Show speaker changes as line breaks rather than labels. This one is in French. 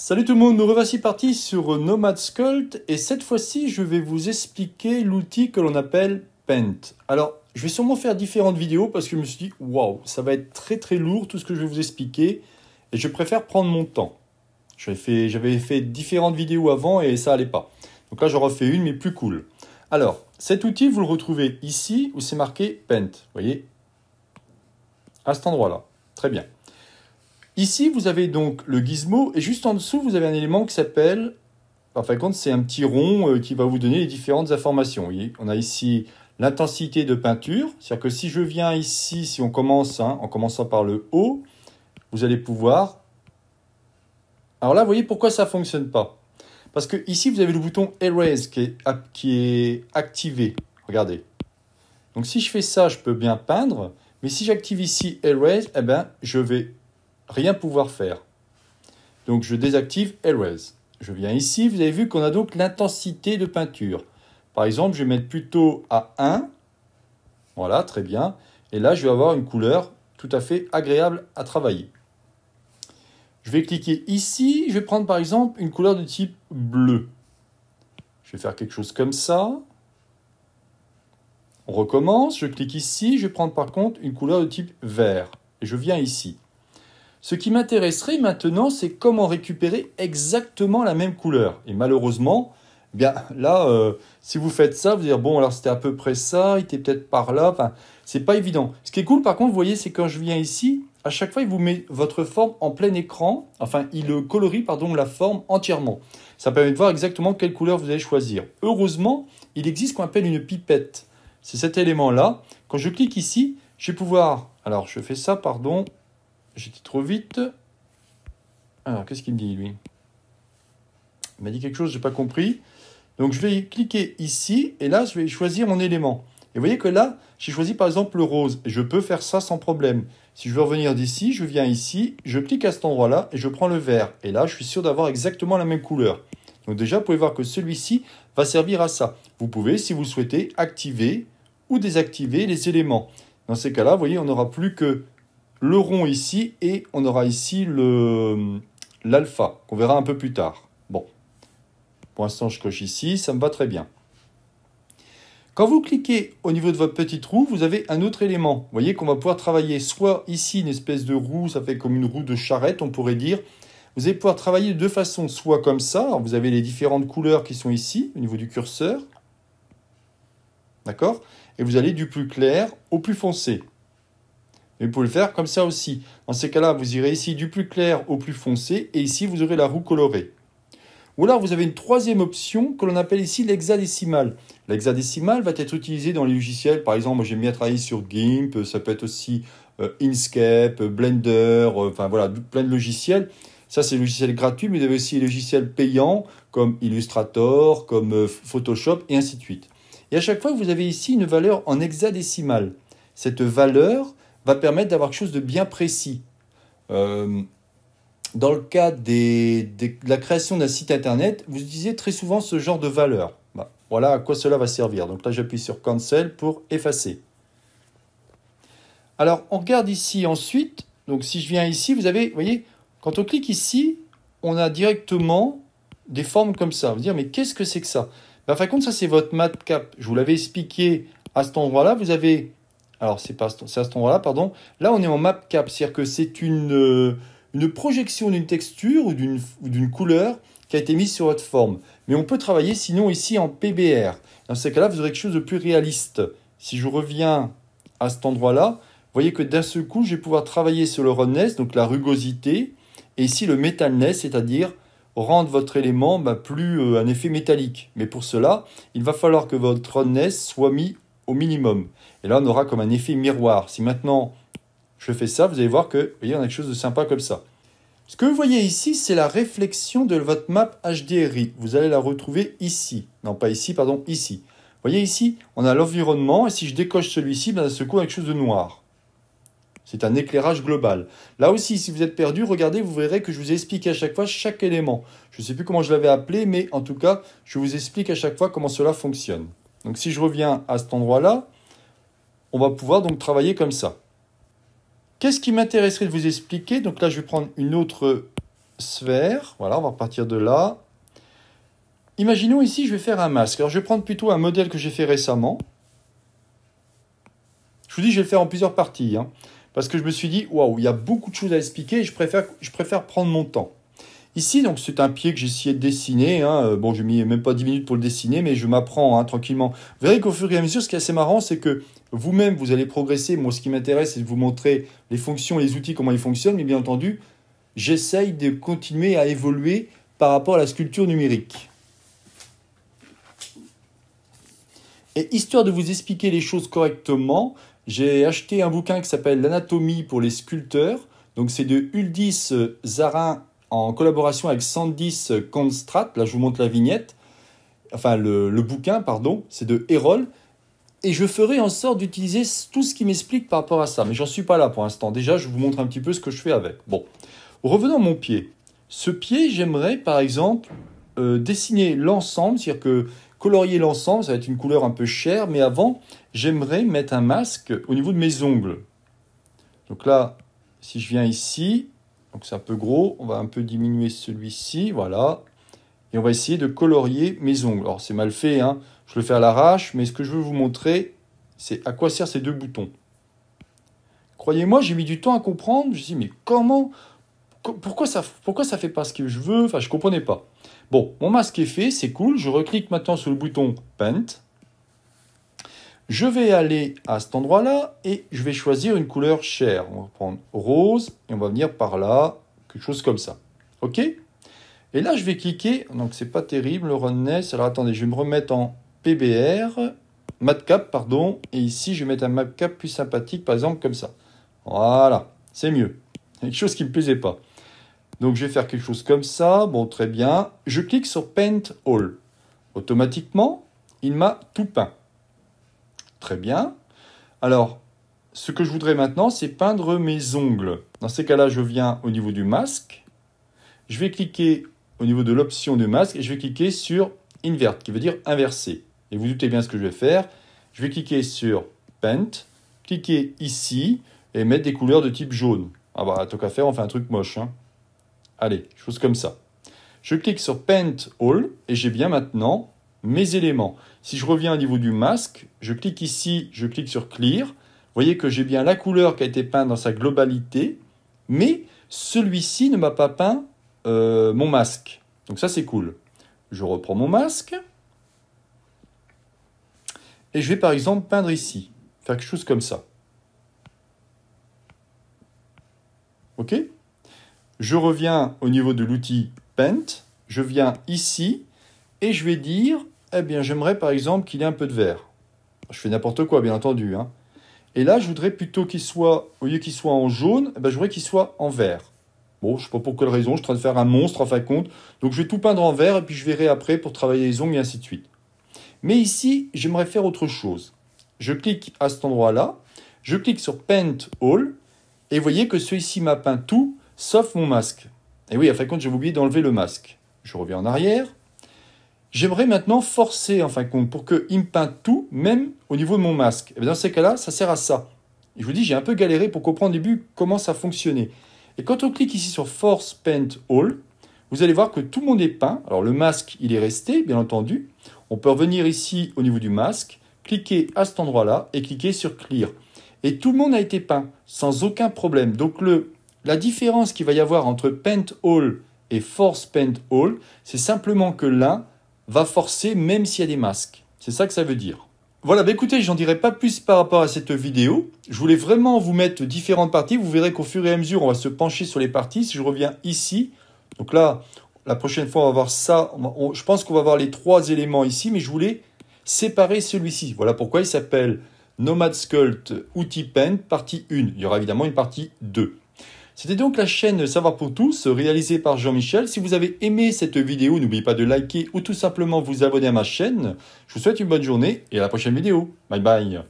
Salut tout le monde, nous revoici parti sur Nomad Sculpt et cette fois-ci je vais vous expliquer l'outil que l'on appelle Paint. Alors je vais sûrement faire différentes vidéos parce que je me suis dit waouh, ça va être très très lourd tout ce que je vais vous expliquer et je préfère prendre mon temps. J'avais fait, différentes vidéos avant et ça allait pas. Donc là j'en refais une mais plus cool. Alors cet outil vous le retrouvez ici où c'est marqué Paint, vous voyez, à cet endroit là. Très bien. Ici, vous avez donc le gizmo, et juste en dessous, vous avez un élément qui s'appelle... En fin compte, c'est un petit rond euh, qui va vous donner les différentes informations. On a ici l'intensité de peinture, c'est-à-dire que si je viens ici, si on commence, hein, en commençant par le haut, vous allez pouvoir... Alors là, vous voyez pourquoi ça ne fonctionne pas. Parce que ici, vous avez le bouton Erase qui est, qui est activé. Regardez. Donc si je fais ça, je peux bien peindre. Mais si j'active ici Erase, eh ben, je vais rien pouvoir faire. Donc je désactive Erase. Je viens ici, vous avez vu qu'on a donc l'intensité de peinture. Par exemple, je vais mettre plutôt à 1. Voilà, très bien. Et là, je vais avoir une couleur tout à fait agréable à travailler. Je vais cliquer ici, je vais prendre par exemple une couleur de type bleu. Je vais faire quelque chose comme ça. On recommence, je clique ici, je vais prendre par contre une couleur de type vert. Et je viens ici. Ce qui m'intéresserait maintenant, c'est comment récupérer exactement la même couleur. Et malheureusement, eh bien là, euh, si vous faites ça, vous dire bon alors c'était à peu près ça, il était peut-être par là. Enfin, c'est pas évident. Ce qui est cool, par contre, vous voyez, c'est quand je viens ici, à chaque fois, il vous met votre forme en plein écran. Enfin, il colorie pardon la forme entièrement. Ça permet de voir exactement quelle couleur vous allez choisir. Heureusement, il existe ce qu'on appelle une pipette. C'est cet élément là. Quand je clique ici, je vais pouvoir. Alors, je fais ça, pardon. J'étais trop vite. Alors, qu'est-ce qu'il me dit, lui Il m'a dit quelque chose, je n'ai pas compris. Donc, je vais cliquer ici, et là, je vais choisir mon élément. Et vous voyez que là, j'ai choisi par exemple le rose. Et je peux faire ça sans problème. Si je veux revenir d'ici, je viens ici, je clique à cet endroit-là, et je prends le vert. Et là, je suis sûr d'avoir exactement la même couleur. Donc déjà, vous pouvez voir que celui-ci va servir à ça. Vous pouvez, si vous souhaitez, activer ou désactiver les éléments. Dans ces cas-là, vous voyez, on n'aura plus que le rond ici et on aura ici euh, l'alpha qu'on verra un peu plus tard. Bon, pour l'instant je coche ici, ça me va très bien. Quand vous cliquez au niveau de votre petite roue, vous avez un autre élément. Vous voyez qu'on va pouvoir travailler soit ici une espèce de roue, ça fait comme une roue de charrette, on pourrait dire. Vous allez pouvoir travailler de deux façons, soit comme ça, vous avez les différentes couleurs qui sont ici au niveau du curseur, d'accord Et vous allez du plus clair au plus foncé. Mais vous pouvez le faire comme ça aussi. Dans ces cas-là, vous irez ici du plus clair au plus foncé et ici, vous aurez la roue colorée. Ou alors, vous avez une troisième option que l'on appelle ici l'hexadécimal. L'hexadécimal va être utilisé dans les logiciels. Par exemple, moi, j'aime bien travailler sur GIMP. Ça peut être aussi euh, Inkscape, euh, Blender, euh, enfin voilà, plein de logiciels. Ça, c'est logiciel logiciel gratuit. mais vous avez aussi des logiciels payants comme Illustrator, comme Photoshop et ainsi de suite. Et à chaque fois, vous avez ici une valeur en hexadécimal. Cette valeur va permettre d'avoir quelque chose de bien précis. Euh, dans le cas des, de la création d'un site internet, vous utilisez très souvent ce genre de valeur. Bah, voilà à quoi cela va servir. Donc là, j'appuie sur Cancel pour effacer. Alors, on regarde ici ensuite. Donc, si je viens ici, vous avez, vous voyez, quand on clique ici, on a directement des formes comme ça. Vous dire, mais qu'est-ce que c'est que ça ben, En compte, ça, c'est votre matcap. Je vous l'avais expliqué à cet endroit-là. Vous avez alors, c'est pas à cet endroit-là, pardon. Là, on est en map cap, c'est-à-dire que c'est une, euh, une projection d'une texture ou d'une couleur qui a été mise sur votre forme. Mais on peut travailler sinon ici en PBR. Dans ce cas-là, vous aurez quelque chose de plus réaliste. Si je reviens à cet endroit-là, vous voyez que d'un seul coup, je vais pouvoir travailler sur le roughness, donc la rugosité, et ici le metalness, c'est-à-dire rendre votre élément bah, plus euh, un effet métallique. Mais pour cela, il va falloir que votre roughness soit mis au minimum. Et là, on aura comme un effet miroir. Si maintenant je fais ça, vous allez voir que, voyez, on a quelque chose de sympa comme ça. Ce que vous voyez ici, c'est la réflexion de votre map HDRI. Vous allez la retrouver ici. Non, pas ici, pardon, ici. voyez ici, on a l'environnement, et si je décoche celui-ci, ben, à ce coup, quelque chose de noir. C'est un éclairage global. Là aussi, si vous êtes perdu, regardez, vous verrez que je vous explique à chaque fois chaque élément. Je sais plus comment je l'avais appelé, mais en tout cas, je vous explique à chaque fois comment cela fonctionne. Donc si je reviens à cet endroit-là, on va pouvoir donc travailler comme ça. Qu'est-ce qui m'intéresserait de vous expliquer Donc là, je vais prendre une autre sphère. Voilà, on va partir de là. Imaginons ici, je vais faire un masque. Alors je vais prendre plutôt un modèle que j'ai fait récemment. Je vous dis, je vais le faire en plusieurs parties. Hein, parce que je me suis dit, waouh, il y a beaucoup de choses à expliquer et je préfère, je préfère prendre mon temps. Ici, donc, c'est un pied que j'ai essayé de dessiner. Hein. Euh, bon, je mis même pas 10 minutes pour le dessiner, mais je m'apprends hein, tranquillement. Vous verrez qu'au fur et à mesure, ce qui est assez marrant, c'est que vous-même, vous allez progresser. Moi, ce qui m'intéresse, c'est de vous montrer les fonctions, les outils, comment ils fonctionnent. Mais bien entendu, j'essaye de continuer à évoluer par rapport à la sculpture numérique. Et histoire de vous expliquer les choses correctement, j'ai acheté un bouquin qui s'appelle L'anatomie pour les sculpteurs. Donc c'est de Uldis Zarin en collaboration avec 110 Constrat. Là, je vous montre la vignette, enfin le, bouquin, pardon, c'est de Hérol. Et je ferai en sorte d'utiliser tout ce qui m'explique par rapport à ça. Mais j'en suis pas là pour l'instant. Déjà, je vous montre un petit peu ce que je fais avec. Bon, revenons à mon pied. Ce pied, j'aimerais par exemple euh, dessiner l'ensemble, c'est-à-dire que colorier l'ensemble, ça va être une couleur un peu chère, mais avant, j'aimerais mettre un masque au niveau de mes ongles. Donc là, si je viens ici, c'est un peu gros, on va un peu diminuer celui-ci, voilà. Et on va essayer de colorier mes ongles. Alors c'est mal fait, hein. je le fais à l'arrache, mais ce que je veux vous montrer, c'est à quoi servent ces deux boutons. Croyez-moi, j'ai mis du temps à comprendre. Je me suis dit, mais comment pourquoi ça pourquoi ça fait pas ce que je veux Enfin, je comprenais pas. Bon, mon masque est fait, c'est cool. Je reclique maintenant sur le bouton Paint. Je vais aller à cet endroit-là et je vais choisir une couleur chère. On va prendre rose et on va venir par là, quelque chose comme ça. OK Et là, je vais cliquer. Donc, c'est pas terrible, le Runness. Alors, attendez, je vais me remettre en PBR, matcap, pardon. Et ici, je vais mettre un matcap plus sympathique, par exemple, comme ça. Voilà, c'est mieux. Quelque chose qui ne me plaisait pas. Donc je vais faire quelque chose comme ça. Bon, très bien. Je clique sur Paint All. Automatiquement, il m'a tout peint. Très bien. Alors, ce que je voudrais maintenant, c'est peindre mes ongles. Dans ces cas-là, je viens au niveau du masque. Je vais cliquer au niveau de l'option du masque et je vais cliquer sur invert, qui veut dire inverser. Et vous doutez bien ce que je vais faire. Je vais cliquer sur Paint, cliquer ici et mettre des couleurs de type jaune. Ah bah, tant qu'à faire, on fait un truc moche. Hein. Allez, chose comme ça. Je clique sur Paint All et j'ai bien maintenant mes éléments. Si je reviens au niveau du masque, je clique ici, je clique sur Clear. Vous voyez que j'ai bien la couleur qui a été peinte dans sa globalité, mais celui-ci ne m'a pas peint euh, mon masque. Donc ça, c'est cool. Je reprends mon masque. Et je vais par exemple peindre ici. Faire quelque chose comme ça. OK Je reviens au niveau de l'outil Paint. Je viens ici et je vais dire eh bien, j'aimerais par exemple qu'il ait un peu de vert. Je fais n'importe quoi, bien entendu. Hein. Et là, je voudrais plutôt qu'il soit, au lieu qu'il soit en jaune, eh ben, je voudrais qu'il soit en vert. Bon, je ne sais pas pour quelle raison, je suis en train de faire un monstre en fin de compte. Donc je vais tout peindre en vert et puis je verrai après pour travailler les ongles et ainsi de suite. Mais ici, j'aimerais faire autre chose. Je clique à cet endroit-là, je clique sur Paint All et vous voyez que celui-ci m'a peint tout sauf mon masque. Et oui, en fin de compte, j'ai oublié d'enlever le masque. Je reviens en arrière, J'aimerais maintenant forcer, en fin de compte, pour qu'il me peinte tout, même au niveau de mon masque. Et eh dans ces cas-là, ça sert à ça. je vous dis, j'ai un peu galéré pour comprendre au début comment ça fonctionnait. Et quand on clique ici sur Force Paint All, vous allez voir que tout le monde est peint. Alors le masque, il est resté, bien entendu. On peut revenir ici au niveau du masque, cliquer à cet endroit-là et cliquer sur Clear. Et tout le monde a été peint, sans aucun problème. Donc le, la différence qu'il va y avoir entre Paint All et Force Paint All, c'est simplement que l'un va forcer même s'il y a des masques. C'est ça que ça veut dire. Voilà, ben écoutez, j'en dirai pas plus par rapport à cette vidéo. Je voulais vraiment vous mettre différentes parties. Vous verrez qu'au fur et à mesure, on va se pencher sur les parties. Si je reviens ici, donc là, la prochaine fois, on va voir ça. je pense qu'on va voir les trois éléments ici, mais je voulais séparer celui-ci. Voilà pourquoi il s'appelle Nomad Sculpt Outil Paint, partie 1. Il y aura évidemment une partie 2. C'était donc la chaîne Savoir pour tous, réalisée par Jean-Michel. Si vous avez aimé cette vidéo, n'oubliez pas de liker ou tout simplement vous abonner à ma chaîne. Je vous souhaite une bonne journée et à la prochaine vidéo. Bye bye